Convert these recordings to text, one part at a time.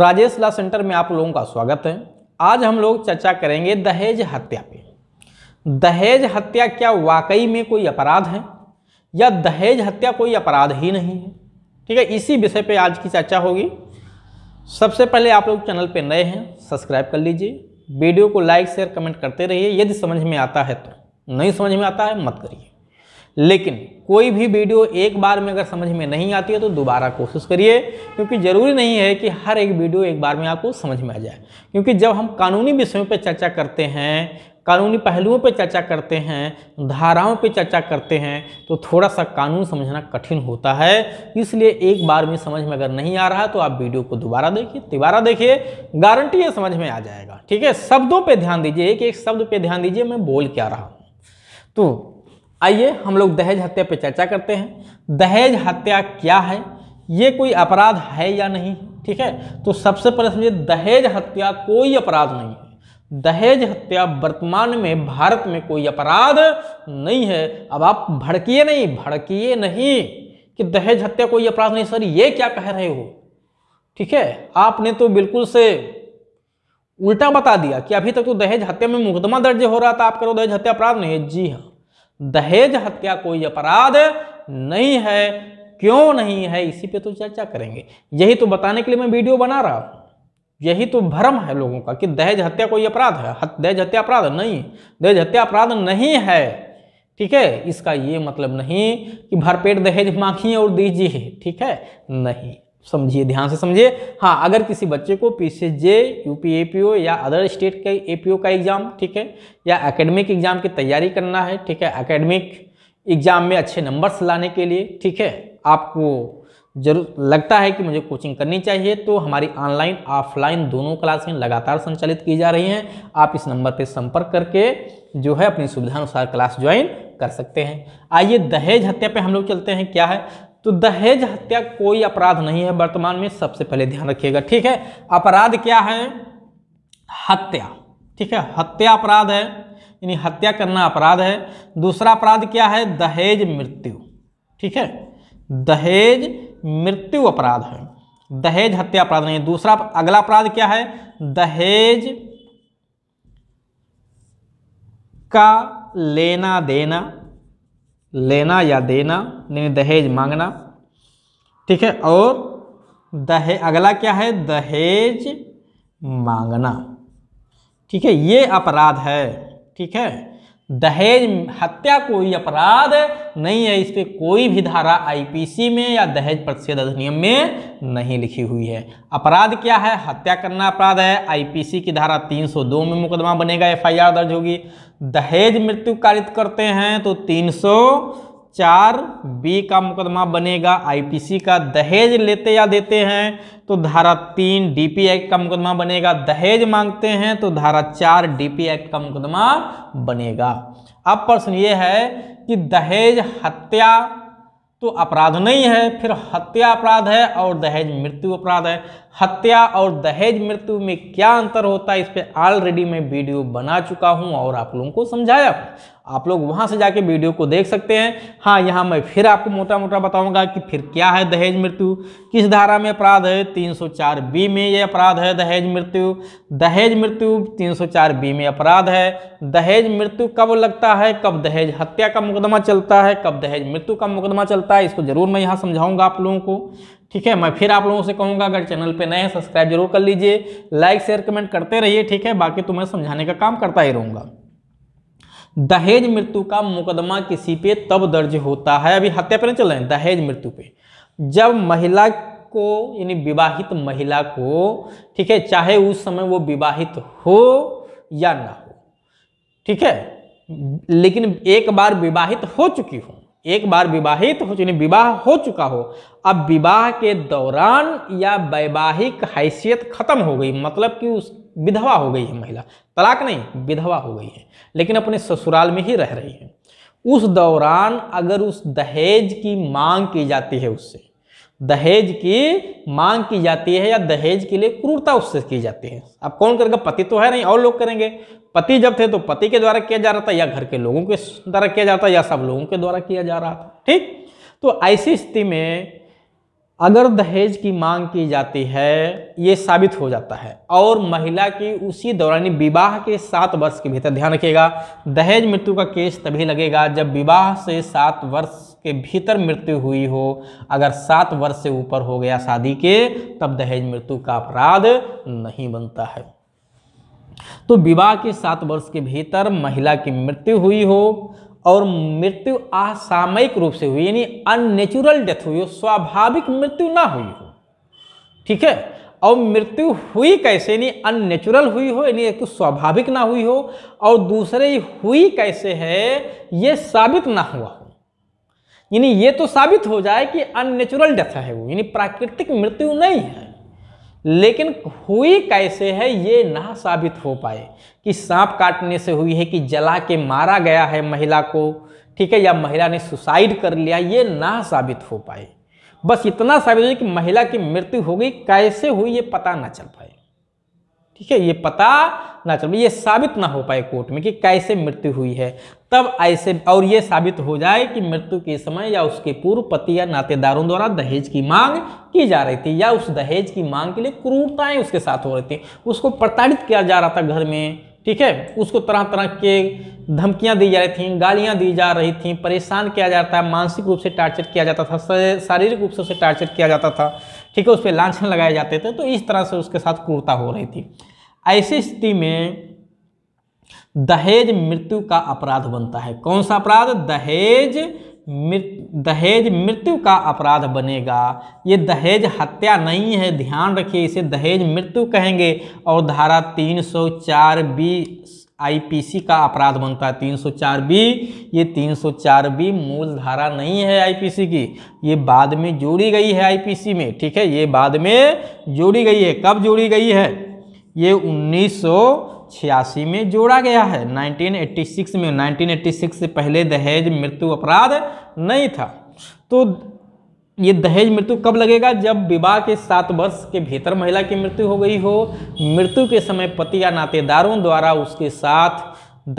राजेश ला centre में आप लोगों का स्वागत है आज हम लोग चर्चा करेंगे दहेज हत्या पे दहेज हत्या क्या वाकई में कोई अपराध है या दहेज हत्या कोई अपराध ही नहीं है ठीक है इसी विषय पे आज की चर्चा होगी सबसे पहले आप लोग चैनल पे नए हैं सब्सक्राइब कर लीजिए वीडियो को लाइक शेयर कमेंट करते रहिए यदि समझ में आता है तो नहीं समझ में आता है मत करिए लेकिन कोई भी वीडियो एक बार में अगर समझ में नहीं आती है तो दोबारा कोशिश करिए क्योंकि ज़रूरी नहीं है कि हर एक वीडियो एक बार में आपको समझ में आ जाए क्योंकि जब हम कानूनी विषयों पर चर्चा करते हैं कानूनी पहलुओं पर चर्चा करते हैं धाराओं पर चर्चा करते हैं तो थोड़ा सा कानून समझना कठिन होता है इसलिए एक बार में समझ में अगर नहीं आ रहा तो आप वीडियो को दोबारा देखिए दोबारा देखिए गारंटी है समझ में आ जाएगा ठीक है शब्दों पर ध्यान दीजिए एक एक शब्द पर ध्यान दीजिए मैं बोल क्या रहा हूँ तो आइए हम लोग दहेज हत्या पर चर्चा करते हैं दहेज हत्या क्या है ये कोई अपराध है या नहीं ठीक है तो सबसे पहले समझिए दहेज हत्या कोई अपराध नहीं है दहेज हत्या वर्तमान में भारत में कोई अपराध नहीं है अब आप भड़किए नहीं भड़किए नहीं कि दहेज हत्या कोई अपराध नहीं सर ये क्या कह रहे हो ठीक है आपने तो बिल्कुल से उल्टा बता दिया कि अभी तक तो दहेज हत्या में मुकदमा दर्ज हो रहा था आप करो दहेज हत्या अपराध नहीं है जी हाँ दहेज हत्या कोई अपराध नहीं है क्यों नहीं है इसी पे तो चर्चा करेंगे यही तो बताने के लिए मैं वीडियो बना रहा हूँ यही तो भ्रम है लोगों का कि दहेज हत्या कोई अपराध है दहेज हत्या अपराध नहीं दहेज हत्या अपराध नहीं है ठीक है इसका ये मतलब नहीं कि भरपेट दहेज मांगिए और दीजिए ठीक है नहीं समझिए ध्यान से समझिए हाँ अगर किसी बच्चे को P C J U P A P O या अदर स्टेट के ए पी ओ का एग्ज़ाम ठीक है या एकेडमिक एग्ज़ाम की तैयारी करना है ठीक है एकेडमिक एग्ज़ाम में अच्छे नंबर्स लाने के लिए ठीक है आपको जरूर लगता है कि मुझे कोचिंग करनी चाहिए तो हमारी ऑनलाइन ऑफलाइन दोनों क्लासें लगातार संचालित की जा रही हैं आप इस नंबर पर संपर्क करके जो है अपनी सुविधानुसार क्लास ज्वाइन कर सकते हैं आइए दहेज हत्या पे हम लोग चलते हैं क्या है तो दहेज हत्या कोई अपराध नहीं है वर्तमान में सबसे पहले ध्यान रखिएगा ठीक है अपराध क्या है हत्या ठीक है हत्या अपराध है यानी हत्या करना अपराध है दूसरा अपराध क्या है दहेज मृत्यु ठीक है दहेज मृत्यु अपराध है दहेज हत्या अपराध नहीं है दूसरा अगला अपराध क्या है दहेज का लेना देना लेना या देना यानी दहेज मांगना ठीक है और दहे अगला क्या है दहेज मांगना ठीक है ये अपराध है ठीक है दहेज हत्या कोई अपराध नहीं है इस पर कोई भी धारा आईपीसी में या दहेज प्रतिषेध अधिनियम में नहीं लिखी हुई है अपराध क्या है हत्या करना अपराध है आईपीसी की धारा 302 में मुकदमा बनेगा एफआईआर दर्ज होगी दहेज मृत्यु कारित करते हैं तो तीन सौ चार बी का मुकदमा बनेगा आईपीसी का दहेज लेते या देते हैं तो धारा तीन डीपी एक्ट का मुकदमा बनेगा दहेज मांगते हैं तो धारा चार डीपी एक्ट का मुकदमा बनेगा अब प्रश्न ये है कि दहेज हत्या तो अपराध नहीं है फिर हत्या अपराध है और दहेज मृत्यु अपराध है हत्या और दहेज मृत्यु में क्या अंतर होता है इस पर ऑलरेडी मैं वीडियो बना चुका हूँ और आप लोगों को समझाया आप लोग वहाँ से जाके वीडियो को देख सकते हैं हाँ यहाँ मैं फिर आपको मोटा मोटा बताऊंगा कि फिर क्या है दहेज मृत्यु किस धारा में अपराध है 304 बी में ये अपराध है दहेज मृत्यु दहेज मृत्यु 304 बी में अपराध है दहेज मृत्यु कब लगता है कब दहेज हत्या का मुकदमा चलता है कब दहेज मृत्यु का मुकदमा चलता है इसको ज़रूर मैं यहाँ समझाऊँगा आप लोगों को ठीक है मैं फिर आप लोगों से कहूँगा अगर चैनल पे नए हैं सब्सक्राइब जरूर कर लीजिए लाइक शेयर कमेंट करते रहिए ठीक है बाकी तो मैं समझाने का काम करता ही रहूँगा दहेज मृत्यु का मुकदमा किसी पे तब दर्ज होता है अभी हत्या पर चल रहे हैं दहेज मृत्यु पे जब महिला को यानी विवाहित महिला को ठीक है चाहे उस समय वो विवाहित हो या ना हो ठीक है लेकिन एक बार विवाहित हो चुकी हो एक बार विवाहित हो चुकी विवाह हो चुका हो अब विवाह के दौरान या वैवाहिक हैसियत खत्म हो गई मतलब कि उस विधवा हो गई है महिला तलाक नहीं विधवा हो गई है लेकिन अपने ससुराल में ही रह रही है उस दौरान अगर उस दहेज की मांग की जाती है उससे दहेज की मांग की जाती है या दहेज के लिए क्रूरता उससे की जाती है अब कौन करेगा पति तो है नहीं और लोग करेंगे पति जब थे तो पति के द्वारा किया जा रहा था या घर के लोगों के द्वारा किया जाता या सब लोगों के द्वारा किया जा रहा था ठीक तो ऐसी स्थिति में अगर दहेज की मांग की जाती है ये साबित हो जाता है और महिला की उसी दौरान विवाह के सात वर्ष के भीतर ध्यान रखिएगा दहेज मृत्यु का केस तभी लगेगा जब विवाह से सात वर्ष के भीतर मृत्यु हुई हो अगर सात वर्ष से ऊपर हो गया शादी के तब दहेज मृत्यु का अपराध नहीं बनता है तो विवाह के सात वर्ष के भीतर महिला की मृत्यु हुई हो और मृत्यु असामयिक रूप से हुई यानी अननेचुरल डेथ हुई हो स्वाभाविक मृत्यु ना हुई हो ठीक है और मृत्यु हुई कैसे यानी अननेचुरल हुई हो यानी एक तो स्वाभाविक ना हुई हो और दूसरे हुई कैसे है ये साबित ना हुआ हो यानी ये तो साबित हो जाए कि अननेचुरल डेथ है वो यानी प्राकृतिक मृत्यु नहीं है लेकिन हुई कैसे है ये ना साबित हो पाए कि सांप काटने से हुई है कि जला के मारा गया है महिला को ठीक है या महिला ने सुसाइड कर लिया ये ना साबित हो पाए बस इतना साबित हो कि महिला की मृत्यु हो गई कैसे हुई ये पता ना चल पाए ठीक है ये पता ना चल ये साबित ना हो पाए कोर्ट में कि कैसे मृत्यु हुई है तब ऐसे और ये साबित हो जाए कि मृत्यु के समय या उसके पूर्व पति या नातेदारों द्वारा दहेज की मांग की जा रही थी या उस दहेज की मांग के लिए क्रूरताएं उसके साथ हो रही थी उसको प्रताड़ित किया जा रहा था घर में ठीक है उसको तरह तरह के धमकियां दी जा रही थी गालियां दी जा रही थी परेशान किया जाता था मानसिक रूप से टार्चर किया जाता था शारीरिक रूप से उसे टार्चर किया जाता था ठीक है उस पर लाछन लगाए जाते थे तो इस तरह से उसके साथ क्रूरता हो रही थी ऐसी स्थिति में दहेज मृत्यु का अपराध बनता है कौन सा अपराध दहेज मृत्यु दहेज मृत्यु का अपराध बनेगा ये दहेज हत्या नहीं है ध्यान रखिए इसे दहेज मृत्यु कहेंगे और धारा 304 बी आईपीसी का अपराध बनता है 304 बी ये 304 बी मूल धारा नहीं है आईपीसी की ये बाद में जोड़ी गई है आईपीसी में ठीक है ये बाद में जोड़ी गई है कब जोड़ी गई है ये उन्नीस छियासी में जोड़ा गया है 1986 में 1986 से पहले दहेज मृत्यु अपराध नहीं था तो ये दहेज मृत्यु कब लगेगा जब विवाह के सात वर्ष के भीतर महिला की मृत्यु हो गई हो मृत्यु के समय पति या नातेदारों द्वारा उसके साथ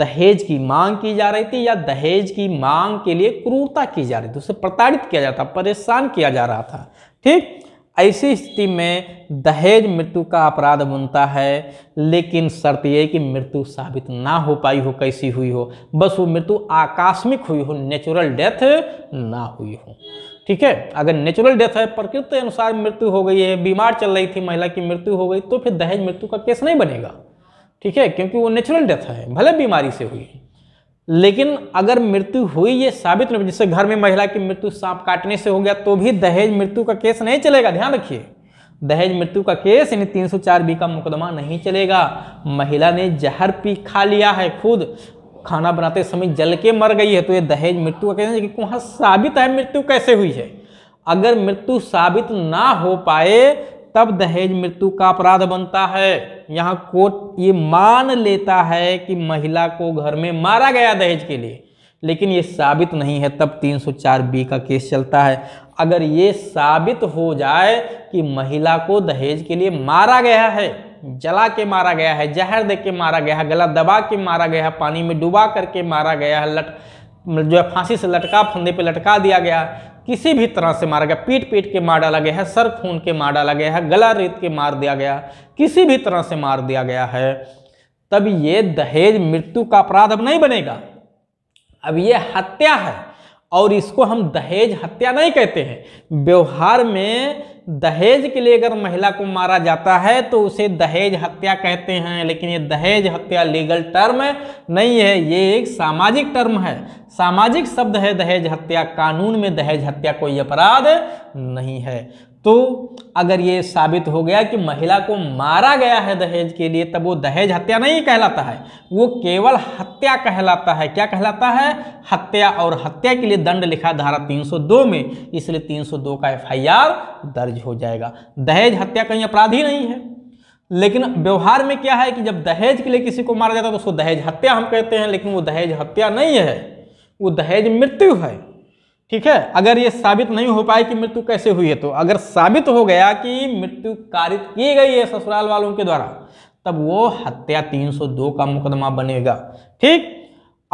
दहेज की मांग की जा रही थी या दहेज की मांग के लिए क्रूरता की जा रही थी उसे प्रताड़ित किया जाता परेशान किया जा रहा था ठीक ऐसी स्थिति में दहेज मृत्यु का अपराध बनता है लेकिन शर्त यह कि मृत्यु साबित ना हो पाई हो कैसी हुई हो बस वो मृत्यु आकस्मिक हुई हो नेचुरल डेथ ना हुई हो ठीक है अगर नेचुरल डेथ है प्रकृति अनुसार मृत्यु हो गई है बीमार चल रही थी महिला की मृत्यु हो गई तो फिर दहेज मृत्यु का केस नहीं बनेगा ठीक है क्योंकि वो नेचुरल डेथ है भले बीमारी से हुई लेकिन अगर मृत्यु हुई ये साबित नहीं जैसे घर में महिला की मृत्यु सांप काटने से हो गया तो भी दहेज मृत्यु का केस नहीं चलेगा ध्यान रखिए दहेज मृत्यु का केस यानी 304 बी का मुकदमा नहीं चलेगा महिला ने जहर पी खा लिया है खुद खाना बनाते समय जल के मर गई है तो ये दहेज मृत्यु का कहते हैं वहाँ साबित है मृत्यु कैसे हुई है अगर मृत्यु साबित ना हो पाए तब दहेज मृत्यु का अपराध बनता है यहाँ कोर्ट ये मान लेता है कि महिला को घर में मारा गया दहेज के लिए लेकिन ये साबित नहीं है तब 304 बी का केस चलता है अगर ये साबित हो जाए कि महिला को दहेज के लिए मारा गया है जला के मारा गया है जहर दे के मारा गया है गला दबा के मारा गया है पानी में डुबा करके मारा गया है लट जो है फांसी से लटका फंदे पे लटका दिया गया किसी भी तरह से मारा गया पीट पीट के मार डाला गया है सर खून के मार डाला गया है गला रेत के मार दिया गया किसी भी तरह से मार दिया गया है तब ये दहेज मृत्यु का अपराध अब नहीं बनेगा अब ये हत्या है और इसको हम दहेज हत्या नहीं कहते हैं व्यवहार में दहेज के लिए अगर महिला को मारा जाता है तो उसे दहेज हत्या कहते हैं लेकिन ये दहेज हत्या लीगल टर्म नहीं है ये एक सामाजिक टर्म है सामाजिक शब्द है दहेज हत्या कानून में दहेज हत्या कोई अपराध नहीं है तो अगर ये साबित हो गया कि महिला को मारा गया है दहेज के लिए तब वो दहेज हत्या नहीं कहलाता है वो केवल हत्या कहलाता है क्या कहलाता है हत्या और हत्या के लिए दंड लिखा धारा 302 में इसलिए 302 का एफआईआर दर्ज हो जाएगा दहेज हत्या कहीं अपराध ही नहीं है लेकिन व्यवहार में क्या है कि जब दहेज के लिए किसी को मारा जाता है तो उसको दहेज हत्या हम कहते हैं लेकिन वो दहेज हत्या नहीं है वो दहेज मृत्यु है ठीक है अगर ये साबित नहीं हो पाए कि मृत्यु कैसे हुई है तो अगर साबित हो गया कि मृत्यु कारित की गई है ससुराल वालों के द्वारा तब वो हत्या 302 का मुकदमा बनेगा ठीक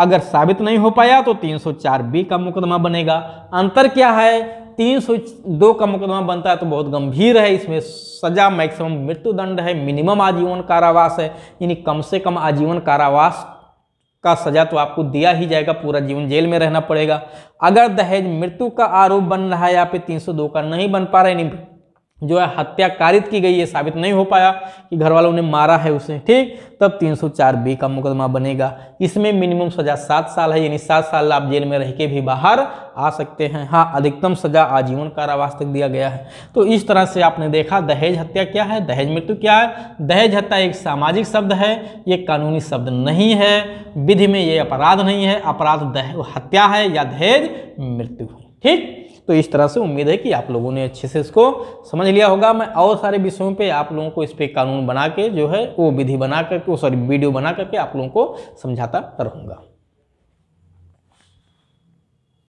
अगर साबित नहीं हो पाया तो 304 बी का मुकदमा बनेगा अंतर क्या है 302 का मुकदमा बनता है तो बहुत गंभीर है इसमें सजा मैक्सिमम मृत्युदंड है मिनिमम आजीवन कारावास है यानी कम से कम आजीवन कारावास का सज़ा तो आपको दिया ही जाएगा पूरा जीवन जेल में रहना पड़ेगा अगर दहेज मृत्यु का आरोप बन रहा है या फिर 302 का नहीं बन पा रहा है जो है हत्या कारित की गई ये साबित नहीं हो पाया कि घर वालों ने मारा है उसे ठीक तब 304 बी का मुकदमा बनेगा इसमें मिनिमम सजा सात साल है यानी सात साल आप जेल में रह के भी बाहर आ सकते हैं हाँ अधिकतम सजा आजीवन कारावास तक दिया गया है तो इस तरह से आपने देखा दहेज हत्या क्या है दहेज मृत्यु क्या है दहेज हत्या एक सामाजिक शब्द है ये कानूनी शब्द नहीं है विधि में ये अपराध नहीं है अपराध हत्या है या दहेज मृत्यु ठीक तो इस तरह से उम्मीद है कि आप लोगों ने अच्छे से इसको समझ लिया होगा मैं और सारे विषयों पे आप लोगों को इस पर कानून बना के जो है वो विधि बना करके सॉरी वीडियो बना करके आप लोगों को समझाता रहूँगा